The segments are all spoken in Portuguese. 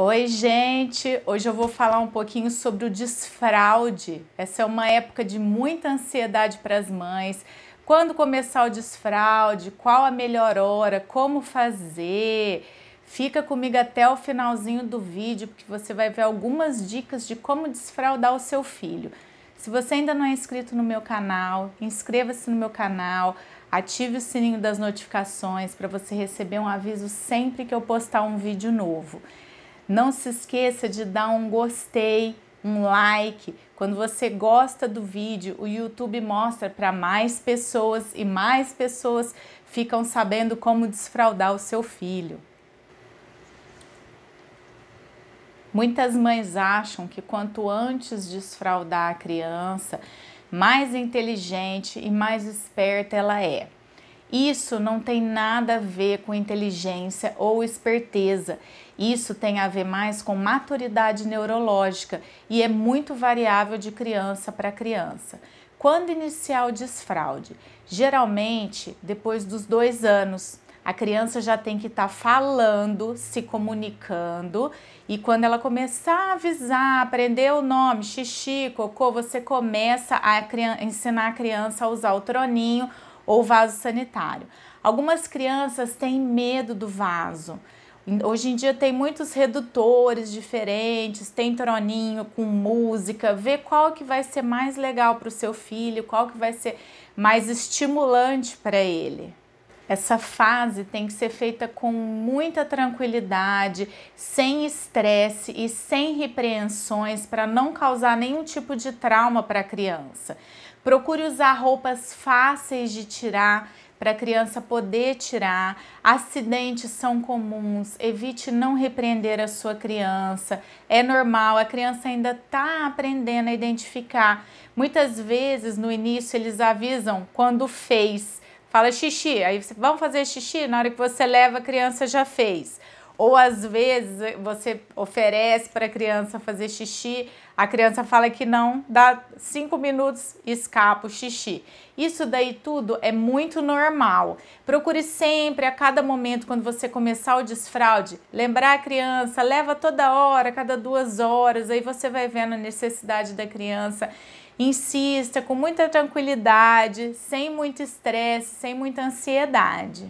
Oi, gente! Hoje eu vou falar um pouquinho sobre o desfraude. Essa é uma época de muita ansiedade para as mães. Quando começar o desfraude? Qual a melhor hora? Como fazer? Fica comigo até o finalzinho do vídeo, porque você vai ver algumas dicas de como desfraudar o seu filho. Se você ainda não é inscrito no meu canal, inscreva-se no meu canal, ative o sininho das notificações para você receber um aviso sempre que eu postar um vídeo novo. Não se esqueça de dar um gostei, um like. Quando você gosta do vídeo, o YouTube mostra para mais pessoas e mais pessoas ficam sabendo como desfraudar o seu filho. Muitas mães acham que quanto antes desfraudar a criança, mais inteligente e mais esperta ela é. Isso não tem nada a ver com inteligência ou esperteza. Isso tem a ver mais com maturidade neurológica e é muito variável de criança para criança. Quando iniciar o desfraude? Geralmente depois dos dois anos. A criança já tem que estar tá falando, se comunicando, e quando ela começar a avisar, aprender o nome, xixi, cocô, você começa a ensinar a criança a usar o troninho ou vaso sanitário. Algumas crianças têm medo do vaso. Hoje em dia tem muitos redutores diferentes, tem troninho com música, vê qual que vai ser mais legal para o seu filho, qual que vai ser mais estimulante para ele. Essa fase tem que ser feita com muita tranquilidade, sem estresse e sem repreensões para não causar nenhum tipo de trauma para a criança. Procure usar roupas fáceis de tirar para a criança poder tirar. Acidentes são comuns, evite não repreender a sua criança. É normal, a criança ainda está aprendendo a identificar. Muitas vezes no início eles avisam quando fez. Fala xixi, aí você, vamos fazer xixi? Na hora que você leva, a criança já fez. Ou às vezes você oferece para a criança fazer xixi, a criança fala que não, dá cinco minutos, escapa o xixi. Isso daí tudo é muito normal. Procure sempre, a cada momento, quando você começar o desfraude, lembrar a criança, leva toda hora, cada duas horas, aí você vai vendo a necessidade da criança. Insista com muita tranquilidade, sem muito estresse, sem muita ansiedade.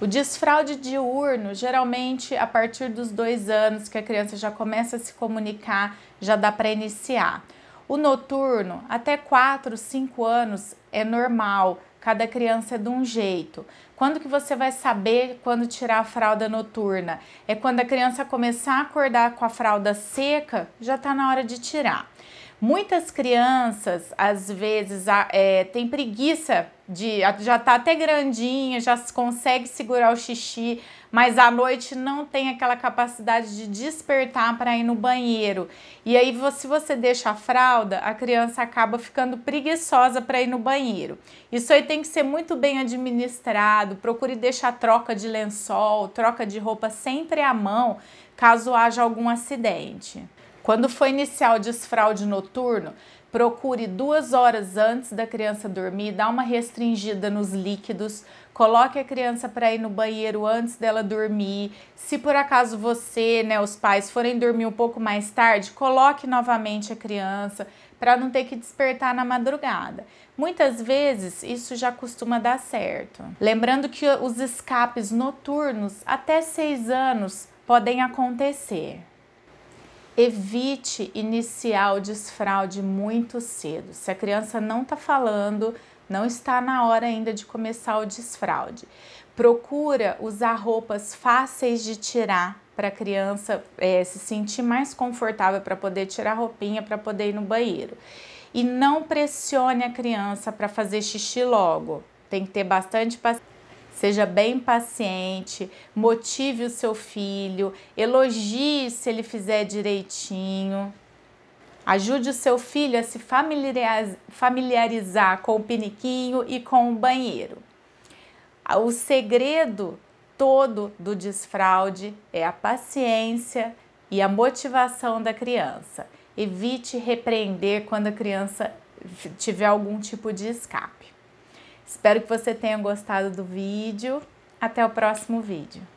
O desfraude diurno, geralmente a partir dos dois anos que a criança já começa a se comunicar, já dá para iniciar. O noturno, até 4, 5 anos, é normal. Cada criança é de um jeito. Quando que você vai saber quando tirar a fralda noturna? É quando a criança começar a acordar com a fralda seca, já está na hora de tirar. Muitas crianças, às vezes, é, têm preguiça de. já tá até grandinha, já consegue segurar o xixi, mas à noite não tem aquela capacidade de despertar para ir no banheiro. E aí, se você deixa a fralda, a criança acaba ficando preguiçosa para ir no banheiro. Isso aí tem que ser muito bem administrado. Procure deixar troca de lençol, troca de roupa sempre à mão, caso haja algum acidente. Quando for iniciar o desfraude noturno, procure duas horas antes da criança dormir, dá uma restringida nos líquidos, coloque a criança para ir no banheiro antes dela dormir. Se por acaso você, né, os pais forem dormir um pouco mais tarde, coloque novamente a criança para não ter que despertar na madrugada. Muitas vezes isso já costuma dar certo. Lembrando que os escapes noturnos até seis anos podem acontecer evite iniciar o desfraude muito cedo. Se a criança não está falando, não está na hora ainda de começar o desfraude. Procura usar roupas fáceis de tirar para a criança é, se sentir mais confortável para poder tirar a roupinha para poder ir no banheiro. E não pressione a criança para fazer xixi logo. Tem que ter bastante paciência. Seja bem paciente, motive o seu filho, elogie se ele fizer direitinho. Ajude o seu filho a se familiarizar com o piniquinho e com o banheiro. O segredo todo do desfraude é a paciência e a motivação da criança. Evite repreender quando a criança tiver algum tipo de escape. Espero que você tenha gostado do vídeo. Até o próximo vídeo.